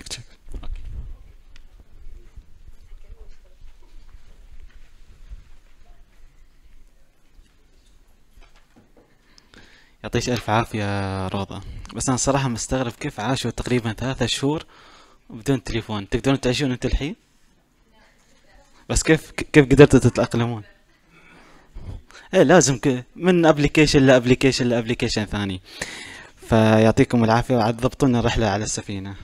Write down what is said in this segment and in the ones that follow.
تشيك تشيك يعطيك ألف عافية روضة بس أنا صراحة مستغرب كيف عاشوا تقريبا ثلاثة شهور بدون تليفون تقدرون تعيشون أنت الحين بس كيف كيف قدرتوا تتأقلمون ايه لازم ك... من ابلكيشن لابلكيشن لابلكيشن ثاني فيعطيكم العافية وعاد ضبطونا الرحلة على السفينة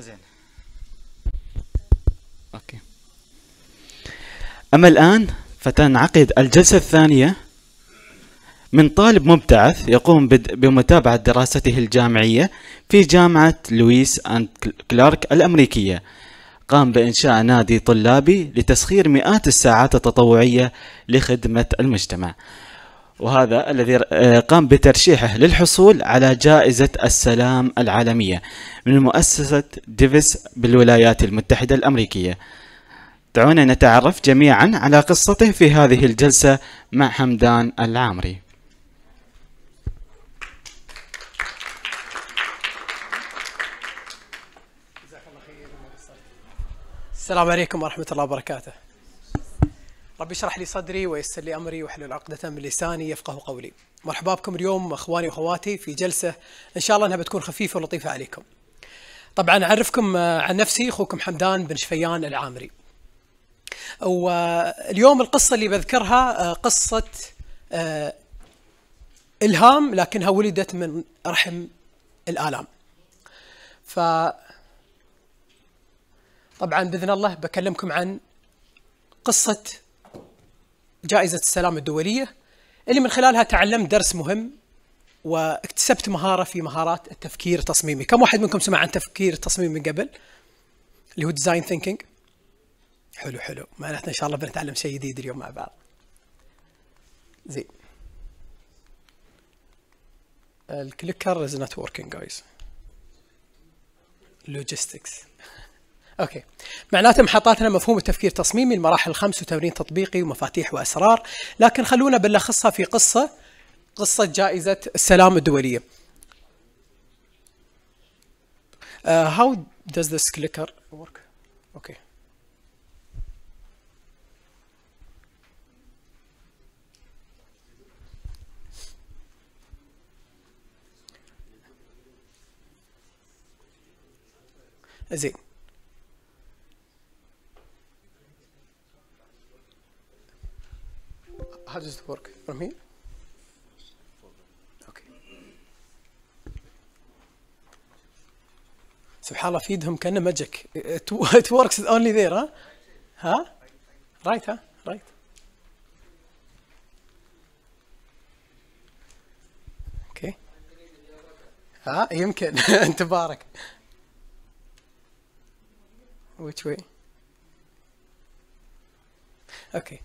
أزين أوكي أما الآن فتنعقد الجلسة الثانية من طالب مبتعث يقوم بمتابعة دراسته الجامعية في جامعة لويس أند كلارك الأمريكية قام بإنشاء نادي طلابي لتسخير مئات الساعات التطوعية لخدمة المجتمع وهذا الذي آه، قام بترشيحه للحصول على جائزة السلام العالمية من مؤسسة ديفيس بالولايات المتحدة الأمريكية دعونا نتعرف جميعا على قصته في هذه الجلسة مع حمدان العامري السلام عليكم ورحمة الله وبركاته رب اشرح لي صدري ويسر لي امري واحلل عقدة من لساني يفقه قولي. مرحبا بكم اليوم اخواني واخواتي في جلسة ان شاء الله انها بتكون خفيفة ولطيفة عليكم. طبعا اعرفكم آه، عن نفسي اخوكم حمدان بن شفيان العامري. واليوم القصة اللي بذكرها آه، قصة آه، الهام لكنها ولدت من رحم الآلام. ف طبعا باذن الله بكلمكم عن قصه جائزة السلام الدولية اللي من خلالها تعلمت درس مهم واكتسبت مهارة في مهارات التفكير التصميمي كم واحد منكم سمع عن تفكير التصميم من قبل اللي هو ديزاين ثينكينج حلو حلو معناته ان شاء الله بنتعلم شيء جديد اليوم مع بعض زين الكليكر از نت وركينج جايز لوجيستكس اوكي معناته محطاتنا مفهوم التفكير التصميمي المراحل الخمس وتمرين تطبيقي ومفاتيح واسرار لكن خلونا بنلخصها في قصه قصه جائزه السلام الدوليه uh, how does this clicker work okay زين How does it work from here? Okay. سبحان الله في ايدهم كانه ماجيك. It works only there, huh? Huh? Right, huh? Right. Okay. ها يمكن انت بارك. Which way? Okay.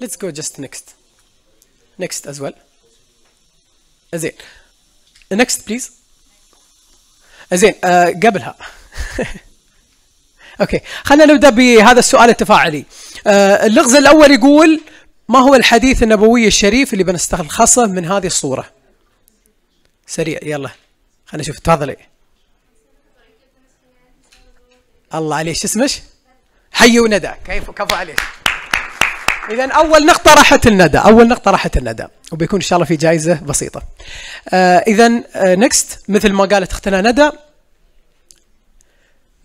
let's go just next next as well زين next please زين uh, قبلها اوكي خلينا نبدا بهذا السؤال التفاعلي uh, اللغز الاول يقول ما هو الحديث النبوي الشريف اللي بنستخلصه من هذه الصوره سريع يلا خلينا نشوف تفضلي الله عليك شو اسمك حي وندى كيف كفو عليك اذا اول نقطه راحت الندى اول نقطه راحت الندى وبيكون ان شاء الله في جائزه بسيطه آه، اذا آه، نكست مثل ما قالت اختنا ندى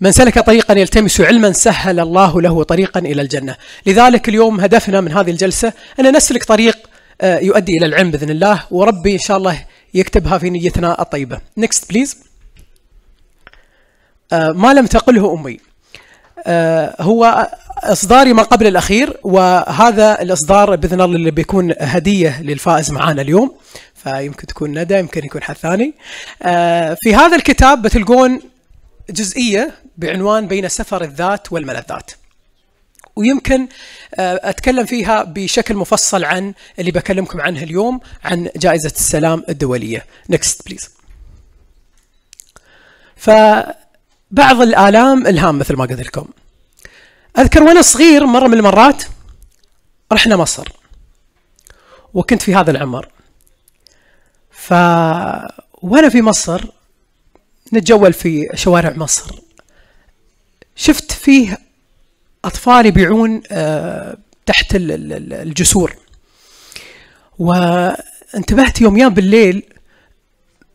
من سلك طريقا يلتمس علما سهل الله له طريقا الى الجنه لذلك اليوم هدفنا من هذه الجلسه ان نسلك طريق آه، يؤدي الى العلم باذن الله وربي ان شاء الله يكتبها في نيتنا الطيبه نكست بليز ما لم تقله امي آه، هو اصداري ما قبل الاخير وهذا الاصدار باذن الله اللي بيكون هديه للفائز معانا اليوم فيمكن تكون ندى يمكن يكون حد ثاني آه، في هذا الكتاب بتلقون جزئيه بعنوان بين سفر الذات والملذات ويمكن آه، اتكلم فيها بشكل مفصل عن اللي بكلمكم عنه اليوم عن جائزه السلام الدوليه نكست بليز بعض الآلام الهام مثل ما قلت لكم أذكر وأنا صغير مرة من المرات رحنا مصر وكنت في هذا العمر ف وأنا في مصر نتجول في شوارع مصر شفت فيه أطفال يبيعون آه، تحت الجسور وانتبهت يوم يوم بالليل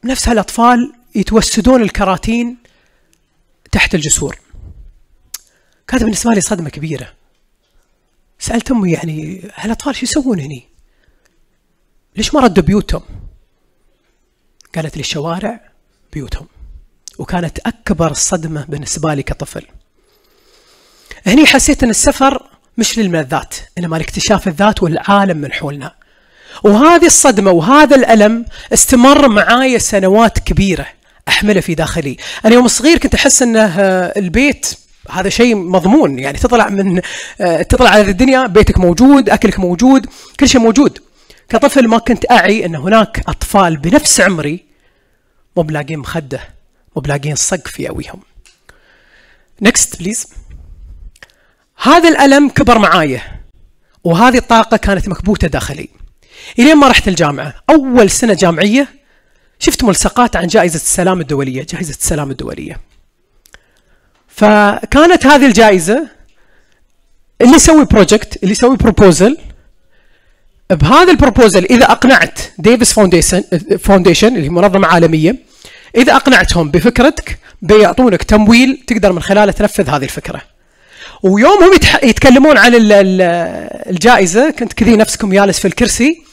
نفس هالأطفال يتوسدون الكراتين تحت الجسور كانت بالنسبة لي صدمة كبيرة سألت أمي يعني هالأطفال شو يسوون هني ليش ما ردوا بيوتهم قالت لي الشوارع بيوتهم وكانت أكبر صدمة بالنسبة لي كطفل هني حسيت أن السفر مش للملذات إنما لاكتشاف الذات والعالم من حولنا وهذه الصدمة وهذا الألم استمر معايا سنوات كبيرة احمله في داخلي انا يوم صغير كنت احس انه آه، البيت هذا شيء مضمون يعني تطلع من آه، تطلع على الدنيا بيتك موجود اكلك موجود كل شيء موجود كطفل ما كنت اعي ان هناك اطفال بنفس عمري مو بلاقين مخده مو بلاقين صق في اويهم نكست بليز هذا الألم كبر معايا وهذه الطاقة كانت مكبوتة داخلي إلين ما رحت الجامعة أول سنة جامعية شفت ملصقات عن جائزة السلام الدولية جائزة السلام الدولية فكانت هذه الجائزة اللي يسوي بروجكت اللي يسوي بروبوزل بهذا البروبوزل اذا اقنعت ديفيس فاونديشن اللي هي منظمه عالميه اذا اقنعتهم بفكرتك بيعطونك تمويل تقدر من خلاله تنفذ هذه الفكره. ويوم هم يتكلمون عن الجائزه كنت كذي نفسكم جالس في الكرسي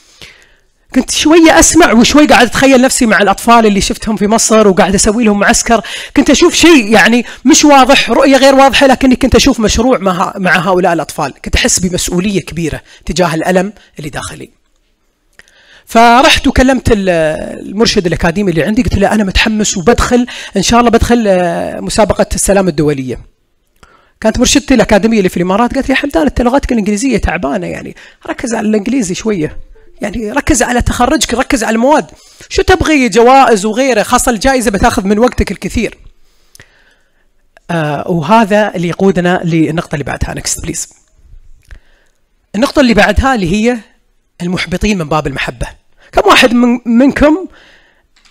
كنت شوية أسمع وشوي قاعد أتخيل نفسي مع الأطفال اللي شفتهم في مصر وقاعد أسوي لهم معسكر كنت أشوف شيء يعني مش واضح رؤية غير واضحة لكني كنت أشوف مشروع مع, هؤلاء الأطفال كنت أحس بمسؤولية كبيرة تجاه الألم اللي داخلي فرحت وكلمت المرشد الاكاديمي اللي عندي قلت له انا متحمس وبدخل ان شاء الله بدخل آه، مسابقه السلام الدوليه كانت مرشدتي الاكاديميه اللي في الامارات قالت لي حمدان انت لغتك الانجليزيه تعبانه يعني ركز على الانجليزي شويه يعني ركز على تخرجك ركز على المواد شو تبغي جوائز وغيره خاصة الجائزة بتاخذ من وقتك الكثير آه وهذا اللي يقودنا للنقطة اللي بعدها نكست بليز النقطة اللي بعدها اللي هي المحبطين من باب المحبة كم واحد من منكم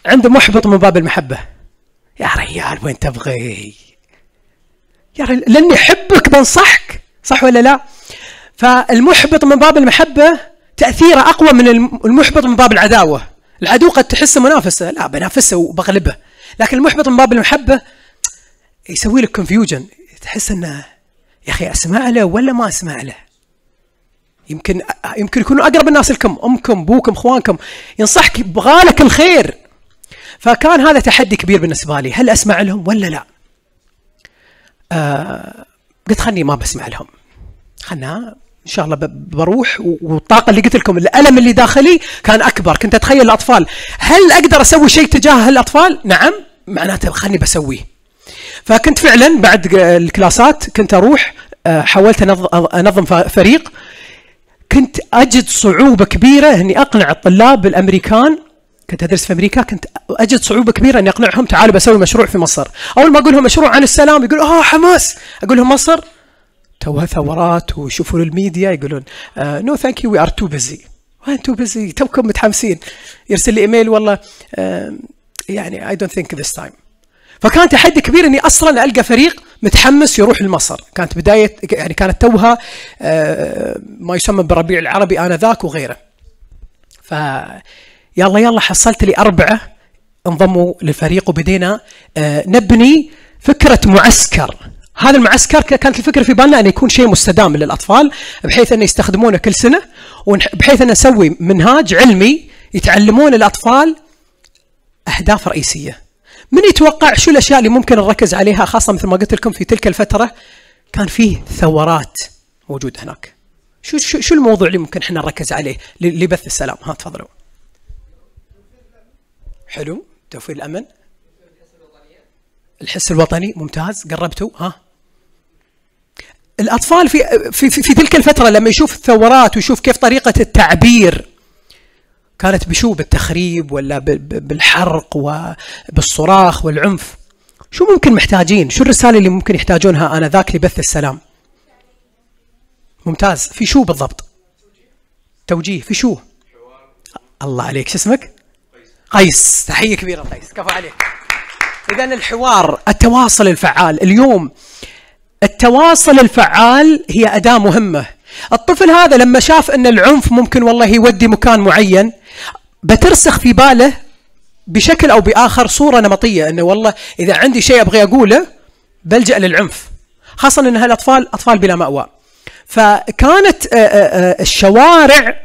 عنده محبط من باب المحبة يا ريال وين تبغي يا ريال لاني احبك بنصحك صح ولا لا فالمحبط من باب المحبة تاثيره اقوى من المحبط من باب العداوه العدو قد تحسه منافسه لا بنافسه وبغلبه لكن المحبط من باب المحبه يسوي لك كونفيوجن تحس انه يا اخي اسمع له ولا ما اسمع له يمكن يمكن يكونوا اقرب الناس لكم امكم ابوكم اخوانكم ينصحك بغالك الخير فكان هذا تحدي كبير بالنسبه لي هل اسمع لهم ولا لا آه قلت خلني ما بسمع لهم خلنا ان شاء الله بروح والطاقه اللي قلت لكم الالم اللي داخلي كان اكبر كنت اتخيل الاطفال هل اقدر اسوي شيء تجاه هالاطفال نعم معناته خلني بسويه فكنت فعلا بعد الكلاسات كنت اروح آه، حاولت انظم فريق كنت اجد صعوبه كبيره اني اقنع الطلاب الامريكان كنت ادرس في امريكا كنت اجد صعوبه كبيره اني اقنعهم تعالوا بسوي مشروع في مصر اول ما اقول لهم مشروع عن السلام يقول اه حماس اقول لهم مصر توها ثورات وشوفوا الميديا يقولون نو ثانك يو وي ار تو بيزي تو بيزي توكم متحمسين يرسل لي ايميل والله آه، يعني اي دونت ثينك ذيس تايم فكان تحدي كبير اني اصلا القى فريق متحمس يروح لمصر، كانت بدايه يعني كانت توها آه، ما يسمى بالربيع العربي انذاك وغيره. ف يلا يلا حصلت لي اربعه انضموا للفريق وبدينا آه، نبني فكره معسكر هذا المعسكر كانت الفكره في بالنا انه يكون شيء مستدام للاطفال بحيث انه يستخدمونه كل سنه وبحيث انه نسوي منهاج علمي يتعلمون الاطفال اهداف رئيسيه. من يتوقع شو الاشياء اللي ممكن نركز عليها خاصه مثل ما قلت لكم في تلك الفتره كان فيه ثورات موجوده هناك. شو شو شو الموضوع اللي ممكن احنا نركز عليه لبث السلام؟ ها تفضلوا. حلو توفير الامن الحس الوطني ممتاز قربتوا ها الاطفال في في في, في تلك الفتره لما يشوف الثورات ويشوف كيف طريقه التعبير كانت بشو بالتخريب ولا بالحرق وبالصراخ والعنف شو ممكن محتاجين شو الرساله اللي ممكن يحتاجونها انذاك لبث السلام ممتاز في شو بالضبط توجيه في شو الله عليك شو اسمك قيس تحيه كبيره قيس كفو عليك اذا الحوار التواصل الفعال اليوم التواصل الفعال هي اداه مهمه الطفل هذا لما شاف ان العنف ممكن والله يودي مكان معين بترسخ في باله بشكل او باخر صوره نمطيه انه والله اذا عندي شيء ابغى اقوله بلجا للعنف خاصه ان هالاطفال اطفال بلا ماوى فكانت آه، آه، آه، الشوارع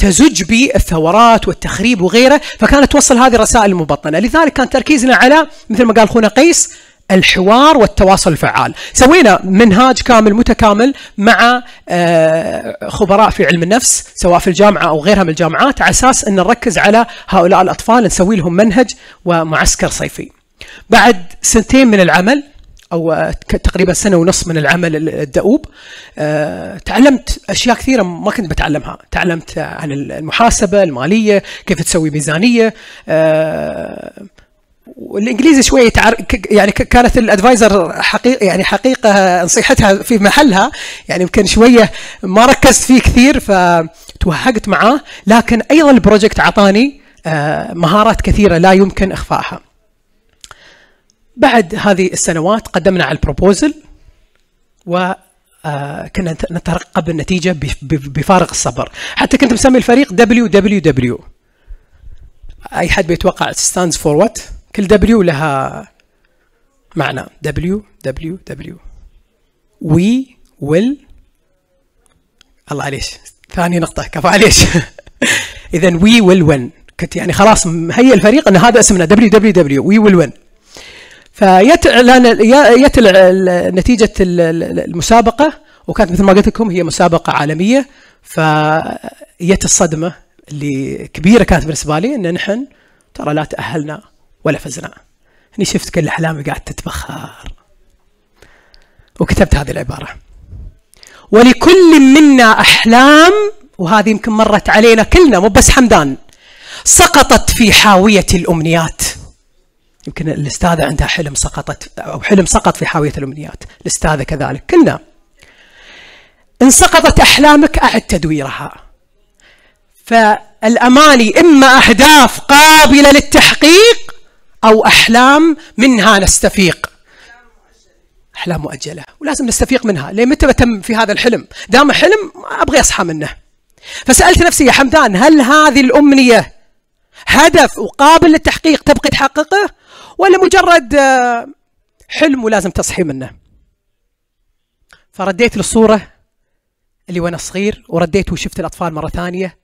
تزج بالثورات والتخريب وغيره فكانت توصل هذه الرسائل المبطنه لذلك كان تركيزنا على مثل ما قال اخونا قيس الحوار والتواصل الفعال سوينا منهاج كامل متكامل مع آه، خبراء في علم النفس سواء في الجامعة أو غيرها من الجامعات على أساس أن نركز على هؤلاء الأطفال نسوي لهم منهج ومعسكر صيفي بعد سنتين من العمل او تقريبا سنه ونص من العمل الدؤوب آه، تعلمت اشياء كثيره ما كنت بتعلمها تعلمت عن المحاسبه الماليه كيف تسوي ميزانيه آه، والانجليزي شويه يعني كانت الادفايزر حقيقه يعني حقيقه نصيحتها في محلها يعني يمكن شويه ما ركزت فيه كثير فتوهقت معاه لكن ايضا البروجكت اعطاني آه، مهارات كثيره لا يمكن اخفائها بعد هذه السنوات قدمنا على البروبوزل وكنا آه، نترقب النتيجة بفارغ الصبر حتى كنت مسمي الفريق WWW أي حد بيتوقع stands for what كل W لها معنى WWW We will الله عليش ثاني نقطة كفا عليش إذا وي ويل وين كنت يعني خلاص مهيئ الفريق أن هذا اسمنا WWW وي ويل وين يت نتيجه المسابقه وكانت مثل ما قلت لكم هي مسابقه عالميه فيت الصدمه اللي كبيره كانت بالنسبه لي ان نحن ترى لا تاهلنا ولا فزنا هني شفت كل احلامي قاعد تتبخر وكتبت هذه العباره ولكل منا احلام وهذه يمكن مرت علينا كلنا مو بس حمدان سقطت في حاويه الامنيات يمكن الاستاذه عندها حلم سقطت او حلم سقط في حاويه الامنيات، الاستاذه كذلك كلنا. ان سقطت احلامك اعد تدويرها. فالاماني اما اهداف قابله للتحقيق او احلام منها نستفيق. احلام مؤجله ولازم نستفيق منها، لين متى بتم في هذا الحلم؟ دام حلم ابغى اصحى منه. فسالت نفسي يا حمدان هل هذه الامنيه هدف وقابل للتحقيق تبقى تحققه ولا مجرد آه، حلم ولازم تصحي منه فرديت للصورة اللي وانا صغير ورديت وشفت الاطفال مرة ثانية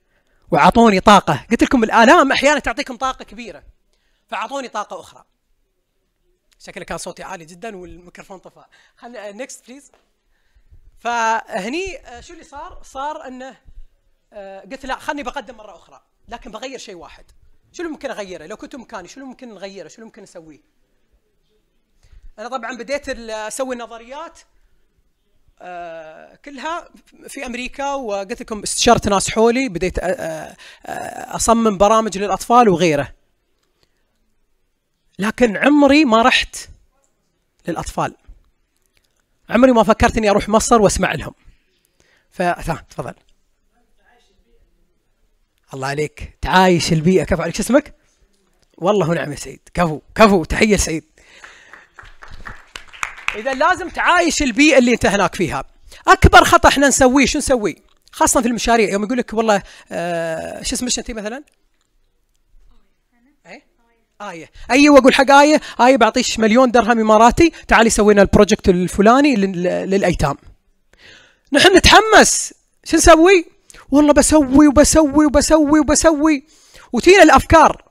وعطوني طاقة قلت لكم الالام احيانا تعطيكم طاقة كبيرة فاعطوني طاقة اخرى شكله كان صوتي عالي جدا والميكروفون طفى خلنا نكست آه، بليز فهني آه، شو اللي صار؟ صار انه قلت لا خلني بقدم مره اخرى لكن بغير شيء واحد شو اللي ممكن اغيره؟ لو كنت مكاني شو اللي ممكن نغيره؟ شو اللي ممكن اسويه؟ انا طبعا بديت اسوي نظريات آه، كلها في امريكا وقلت لكم استشرت ناس حولي بديت آه، آه، اصمم برامج للاطفال وغيره. لكن عمري ما رحت للاطفال. عمري ما فكرت اني اروح مصر واسمع لهم. فتفضل. الله عليك تعايش البيئه كفو عليك شو اسمك؟ والله نعم يا سعيد كفو كفو تحيه سعيد اذا لازم تعايش البيئه اللي انت هناك فيها اكبر خطا احنا نسويه شو نسوي؟ خاصه في المشاريع يوم يقول لك والله آه شو اسمك انت مثلا؟ آية. آية أيوة أقول حق آية آية بعطيش مليون درهم إماراتي تعالي سوينا البروجكت الفلاني للأيتام نحن نتحمس شو نسوي والله بسوي وبسوي وبسوي وبسوي وتينا الافكار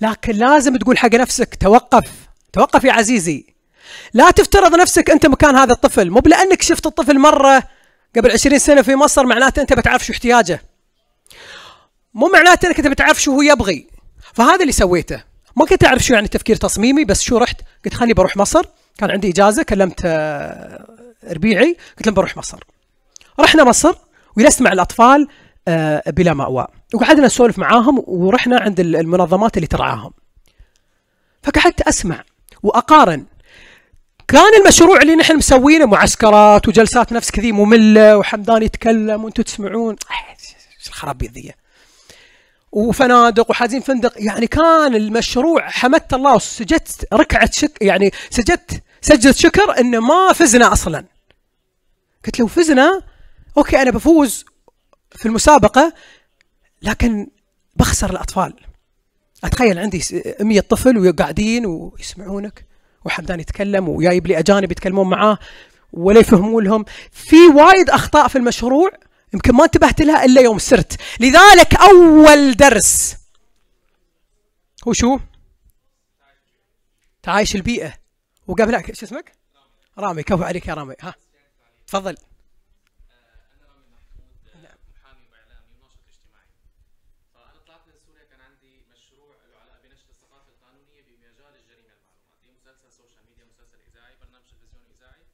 لكن لازم تقول حق نفسك توقف توقف يا عزيزي لا تفترض نفسك انت مكان هذا الطفل مو لانك شفت الطفل مره قبل 20 سنه في مصر معناته انت بتعرف شو احتياجه مو معناته انك انت بتعرف شو هو يبغي فهذا اللي سويته ما كنت اعرف شو يعني تفكير تصميمي بس شو رحت قلت خليني بروح مصر كان عندي اجازه كلمت آه، ربيعي قلت له بروح مصر رحنا مصر ويسمع الاطفال آه، بلا ماوى وقعدنا نسولف معاهم ورحنا عند المنظمات اللي ترعاهم فقعدت اسمع واقارن كان المشروع اللي نحن مسوينه معسكرات وجلسات نفس كذي ممله وحمدان يتكلم وانتم تسمعون ايش الخرابيط ذي وفنادق وحازين فندق يعني كان المشروع حمدت الله وسجدت ركعه شك يعني سجدت سجدت شكر انه ما فزنا اصلا قلت لو فزنا اوكي انا بفوز في المسابقه لكن بخسر الاطفال اتخيل عندي 100 طفل وقاعدين ويسمعونك وحمدان يتكلم وجايب لي اجانب يتكلمون معاه ولا يفهمون لهم في وايد اخطاء في المشروع يمكن ما انتبهت لها الا يوم سرت لذلك اول درس هو شو تعايش البيئه وقبلك شو اسمك رامي كفو عليك يا رامي ها تفضل مشروع له علاقه بنشر الثقافه القانونيه بمجال الجريمه المعلوماتيه، مسلسل سوشيال ميديا، مسلسل اذاعي، برنامج تلفزيوني اذاعي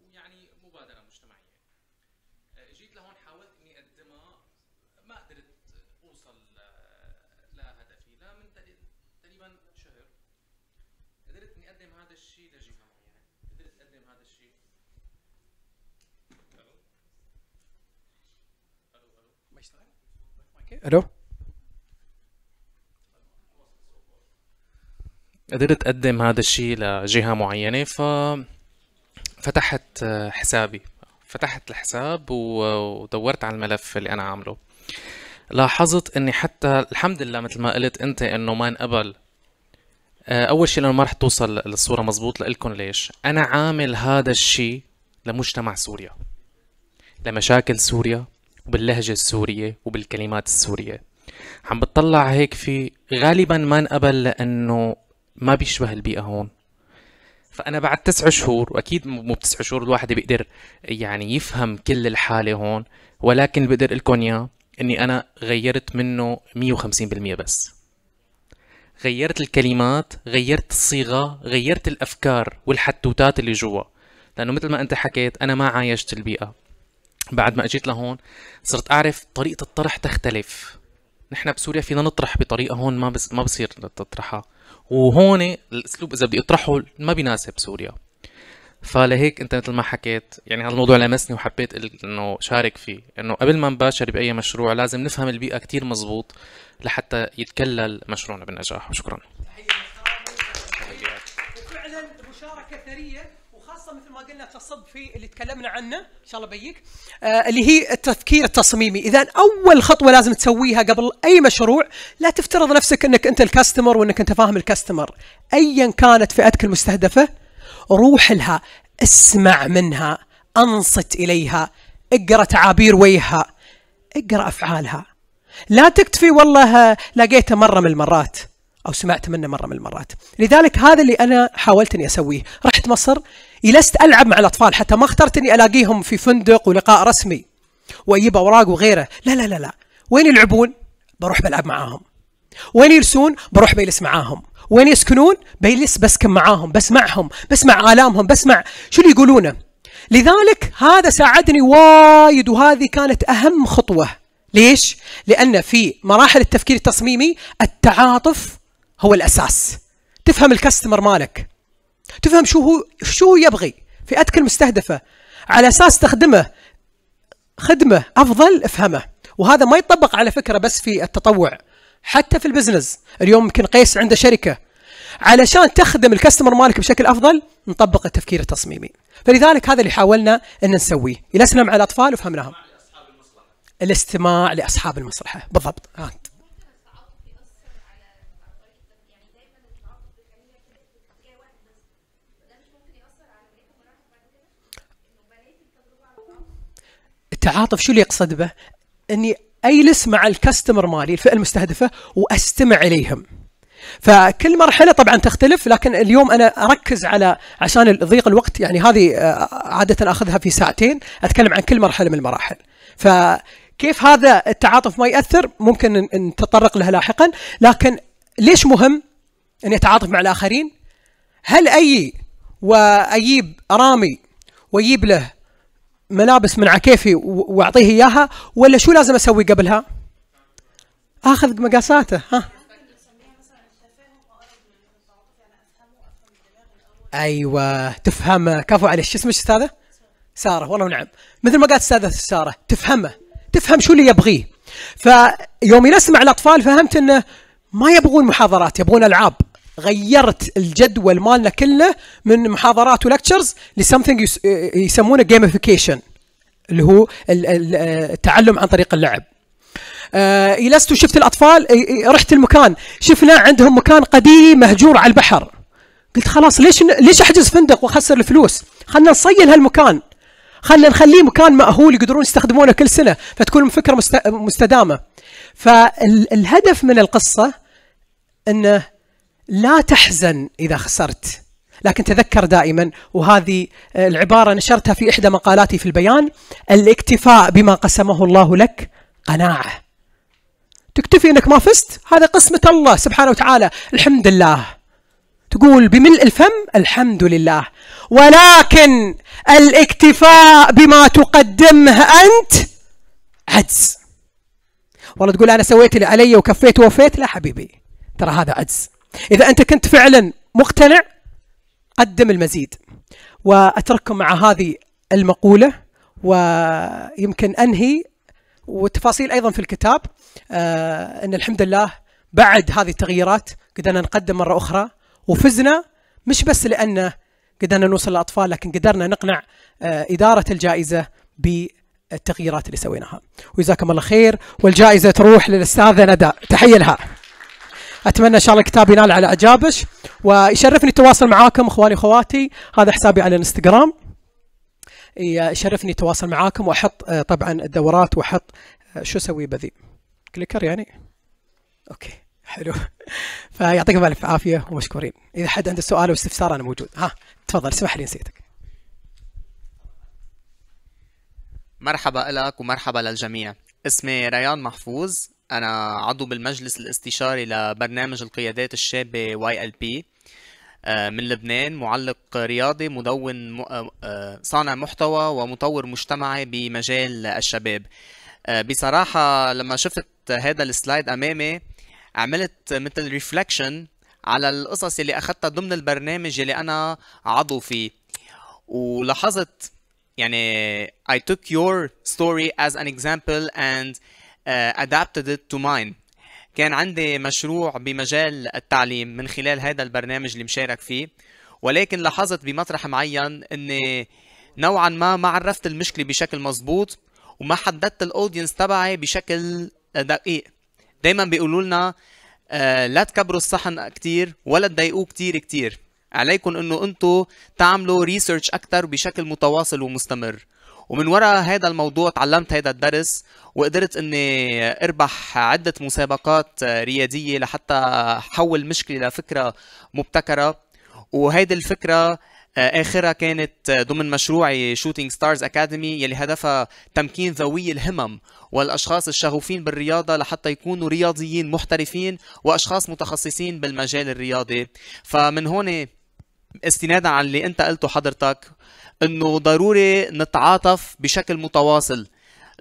ويعني مبادره مجتمعيه. آه، جيت لهون حاولت اني اقدمها ما قدرت اوصل آه، لهدفي، لا من تقريبا شهر قدرت اني اقدم هذا الشيء لجهه معينه، قدرت اقدم هذا الشيء الو الو ما يشتغل؟ الو قدرت أقدم هذا الشيء لجهة معينة ف فتحت حسابي فتحت الحساب ودورت على الملف اللي أنا عامله لاحظت اني حتى الحمد لله مثل ما قلت انت انه ما انقبل آه، اول شيء لانه ما رح توصل الصوره مزبوط لكم ليش انا عامل هذا الشيء لمجتمع سوريا لمشاكل سوريا وباللهجه السوريه وبالكلمات السوريه عم بتطلع هيك في غالبا ما انقبل لانه ما بيشبه البيئه هون فانا بعد تسع شهور واكيد مو بتسع شهور الواحد بيقدر يعني يفهم كل الحاله هون ولكن بقدر لكم اياه اني انا غيرت منه 150% بس غيرت الكلمات غيرت الصيغه غيرت الافكار والحتوتات اللي جوا لانه مثل ما انت حكيت انا ما عايشت البيئه بعد ما اجيت لهون صرت اعرف طريقه الطرح تختلف نحن بسوريا فينا نطرح بطريقه هون ما بس ما بصير تطرحها وهون الاسلوب اذا بدي اطرحه ما بيناسب سوريا فلهيك انت مثل ما حكيت يعني هذا الموضوع لمسني وحبيت انه شارك فيه انه قبل ما نباشر باي مشروع لازم نفهم البيئه كتير مزبوط لحتى يتكلل مشروعنا بالنجاح وشكرا وفعلا مشاركه ثريه قلنا تصب في اللي تكلمنا عنه ان شاء الله بيك آه اللي هي التفكير التصميمي اذا اول خطوه لازم تسويها قبل اي مشروع لا تفترض نفسك انك انت الكاستمر وانك انت فاهم الكاستمر ايا كانت فئتك المستهدفه روح لها اسمع منها انصت اليها اقرا تعابير وجهها اقرا افعالها لا تكتفي والله آه، لقيته مره من المرات او سمعت منه مره من المرات لذلك هذا اللي انا حاولت اني اسويه رحت مصر لست العب مع الاطفال حتى ما اخترت اني الاقيهم في فندق ولقاء رسمي واجيب اوراق وغيره لا لا لا لا وين يلعبون بروح بلعب معاهم وين يرسون بروح بجلس معاهم وين يسكنون بجلس بسكن معاهم بسمعهم بسمع آلامهم بسمع شو اللي يقولونه لذلك هذا ساعدني وايد وهذه كانت أهم خطوة ليش؟ لأن في مراحل التفكير التصميمي التعاطف هو الأساس تفهم الكاستمر مالك تفهم شو هو شو يبغي فئتك المستهدفه على اساس تخدمه خدمه افضل افهمه وهذا ما يطبق على فكره بس في التطوع حتى في البزنس اليوم يمكن قيس عنده شركه علشان تخدم الكاستمر مالك بشكل افضل نطبق التفكير التصميمي فلذلك هذا اللي حاولنا ان نسويه يلسنا مع الاطفال وفهمناهم الاستماع لاصحاب المصلحه بالضبط آه. التعاطف شو اللي يقصد به؟ اني اجلس مع الكاستمر مالي الفئه المستهدفه واستمع اليهم. فكل مرحله طبعا تختلف لكن اليوم انا اركز على عشان ضيق الوقت يعني هذه آه، عاده اخذها في ساعتين اتكلم عن كل مرحله من المراحل. فكيف هذا التعاطف ما ياثر ممكن نتطرق لها لاحقا لكن ليش مهم اني اتعاطف مع الاخرين؟ هل اي واجيب ارامي واجيب له ملابس من عكيفي واعطيه اياها ولا شو لازم اسوي قبلها؟ اخذ مقاساته ها ايوه تفهم كفو عليه شو اسمك استاذه؟ ساره والله نعم مثل ما قالت استاذه ساره تفهمه تفهم شو اللي يبغيه فيوم ينسمع الاطفال فهمت انه ما يبغون محاضرات يبغون العاب غيرت الجدول مالنا كله من محاضرات ولكتشرز لسمثينج آه، يسمونه جيمفيكيشن اللي هو آه، التعلم عن طريق اللعب آه، لست شفت الاطفال رحت المكان شفنا عندهم مكان قديم مهجور على البحر قلت خلاص ليش ليش احجز فندق واخسر الفلوس خلنا نصين هالمكان خلنا نخليه مكان مأهول يقدرون يستخدمونه كل سنه فتكون فكره مستدامه فالهدف من القصه انه لا تحزن إذا خسرت لكن تذكر دائما وهذه آه، العبارة نشرتها في إحدى مقالاتي في البيان الاكتفاء بما قسمه الله لك قناعة تكتفي أنك ما فزت هذا قسمة الله سبحانه وتعالى الحمد لله تقول بملء الفم الحمد لله ولكن الاكتفاء بما تقدمه أنت عجز والله تقول أنا سويت اللي علي وكفيت ووفيت لا حبيبي ترى هذا عجز إذا أنت كنت فعلا مقتنع قدم المزيد وأترككم مع هذه المقولة ويمكن أنهي والتفاصيل أيضا في الكتاب آه، أن الحمد لله بعد هذه التغييرات قدرنا نقدم مرة أخرى وفزنا مش بس لأن قدرنا نوصل للأطفال لكن قدرنا نقنع آه، إدارة الجائزة بالتغييرات اللي سويناها وجزاكم الله خير والجائزة تروح للأستاذة ندى تحية لها اتمنى ان شاء الله الكتاب ينال على اعجابش ويشرفني التواصل معاكم اخواني اخواتي هذا حسابي على الانستغرام يشرفني التواصل معاكم واحط آه، طبعا الدورات واحط آه، شو اسوي بذي كليكر يعني اوكي حلو فيعطيكم الف عافيه ومشكورين اذا حد عنده سؤال او استفسار انا موجود ها تفضل اسمح لي نسيتك مرحبا لك ومرحبا للجميع اسمي ريان محفوظ أنا عضو بالمجلس الاستشاري لبرنامج القيادات الشابة واي ال بي آه، من لبنان معلق رياضي مدون آه، آه، صانع محتوى ومطور مجتمعي بمجال الشباب بصراحة لما شفت هذا السلايد أمامي عملت مثل ريفلكشن على القصص اللي أخذتها ضمن البرنامج اللي أنا عضو فيه ولاحظت يعني I took your story as an example and آه، adapted it to mine كان عندي مشروع بمجال التعليم من خلال هذا البرنامج اللي مشارك فيه ولكن لاحظت بمطرح معين اني نوعا ما ما عرفت المشكله بشكل مزبوط وما حددت الاودينس تبعي بشكل دقيق دائما بيقولوا لنا آه، لا تكبروا الصحن كتير ولا تضايقوه كتير كتير عليكم انه انتم تعملوا ريسيرش اكثر بشكل متواصل ومستمر ومن وراء هذا الموضوع تعلمت هذا الدرس وقدرت اني اربح عده مسابقات رياديه لحتى حول مشكله لفكره مبتكره وهيدي الفكره آه، اخرها كانت ضمن مشروعي شوتينج ستارز اكاديمي يلي هدفها تمكين ذوي الهمم والاشخاص الشغوفين بالرياضه لحتى يكونوا رياضيين محترفين واشخاص متخصصين بالمجال الرياضي فمن هون استنادا على اللي انت قلته حضرتك انه ضروري نتعاطف بشكل متواصل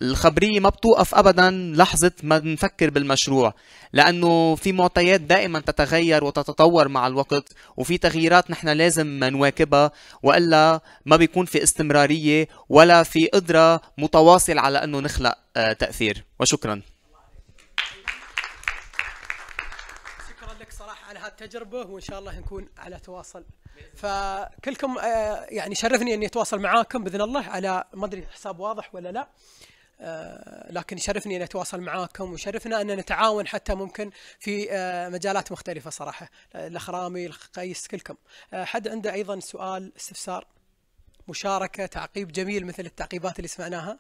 الخبريه ما بتوقف ابدا لحظه ما نفكر بالمشروع لانه في معطيات دائما تتغير وتتطور مع الوقت وفي تغييرات نحن لازم نواكبها والا ما بيكون في استمراريه ولا في قدره متواصل على انه نخلق آه، تاثير وشكرا شكرا لك صراحه على هالتجربه وان شاء الله نكون على تواصل فكلكم آه، يعني شرفني اني اتواصل معاكم باذن الله على ما ادري حساب واضح ولا لا آه، لكن يشرفني اني اتواصل معاكم ويشرفنا ان نتعاون حتى ممكن في آه، مجالات مختلفه صراحه الاخرامي القيس كلكم حد عنده ايضا سؤال استفسار مشاركه تعقيب جميل مثل التعقيبات اللي سمعناها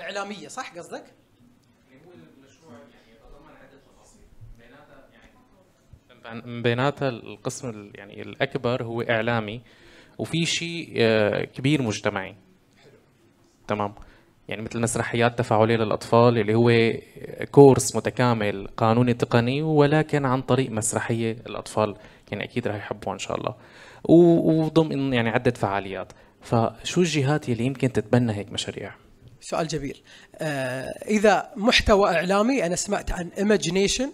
اعلاميه صح قصدك من بيناتها القسم يعني الاكبر هو اعلامي وفي شيء آه، كبير مجتمعي تمام يعني مثل مسرحيات تفاعليه للاطفال اللي هو كورس متكامل قانوني تقني ولكن عن طريق مسرحيه الاطفال يعني اكيد رح يحبوها ان شاء الله وضمن يعني عده فعاليات فشو الجهات اللي يمكن تتبنى هيك مشاريع؟ سؤال جميل آه اذا محتوى اعلامي انا سمعت عن ايماجينيشن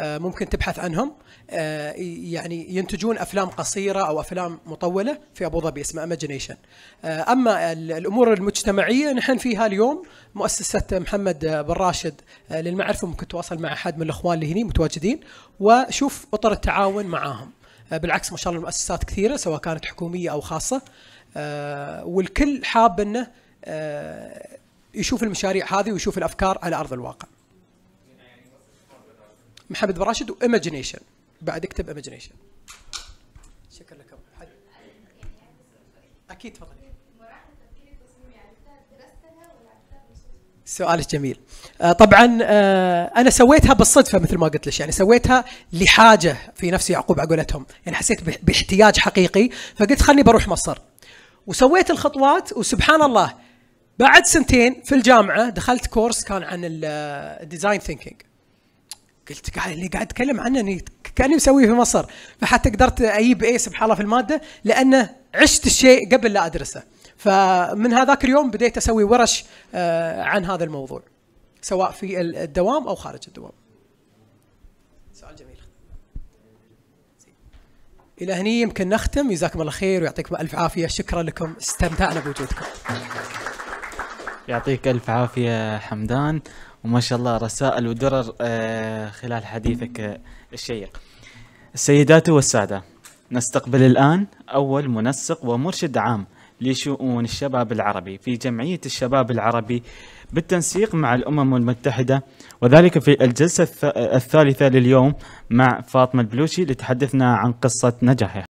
آه، ممكن تبحث عنهم آه، يعني ينتجون افلام قصيره او افلام مطوله في ابو ظبي اسمها ايماجينيشن آه، اما الامور المجتمعيه نحن فيها اليوم مؤسسه محمد بن راشد للمعرفه ممكن تواصل مع احد من الاخوان اللي هنا متواجدين وشوف اطر التعاون معاهم بالعكس ما شاء الله المؤسسات كثيره سواء كانت حكوميه او خاصه والكل حاب انه يشوف المشاريع هذه ويشوف الافكار على ارض الواقع. محمد براشد وايماجينيشن بعد اكتب ايماجينيشن شكرا لك ابو حد اكيد تفضل سؤالك جميل آه، طبعا آه، انا سويتها بالصدفه مثل ما قلت لك يعني سويتها لحاجه في نفسي يعقوب على قولتهم يعني حسيت باحتياج حقيقي فقلت خلني بروح مصر وسويت الخطوات وسبحان الله بعد سنتين في الجامعه دخلت كورس كان عن الديزاين آه، ثينكينج قلت قاعد اللي قاعد اتكلم عنه اني كاني مسويه في مصر فحتى قدرت اجيب اي سبحان الله في الماده لانه عشت الشيء قبل لا ادرسه فمن هذاك اليوم بديت اسوي ورش آه، عن هذا الموضوع سواء في الدوام او خارج الدوام سؤال جميل الى هني يمكن نختم جزاكم الله خير ويعطيكم الف عافيه شكرا لكم استمتعنا بوجودكم يعطيك الف عافيه حمدان وما شاء الله رسائل ودرر آه، خلال حديثك آه، الشيق السيدات والسادة نستقبل الآن أول منسق ومرشد عام لشؤون الشباب العربي في جمعية الشباب العربي بالتنسيق مع الأمم المتحدة وذلك في الجلسة الثالثة لليوم مع فاطمة البلوشي لتحدثنا عن قصة نجاحها